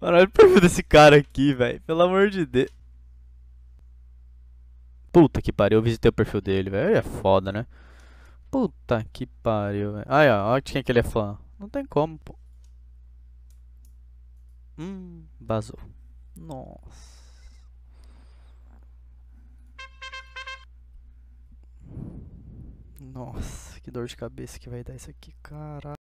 Mano, olha o perfil desse cara aqui, velho. Pelo amor de Deus. Puta que pariu, eu visitei o perfil dele, velho. Ele é foda, né? Puta que pariu, velho. Aí, ó, olha de quem que ele é fã. Não tem como, pô. Hum, vazou. Nossa. Nossa, que dor de cabeça que vai dar isso aqui, caralho.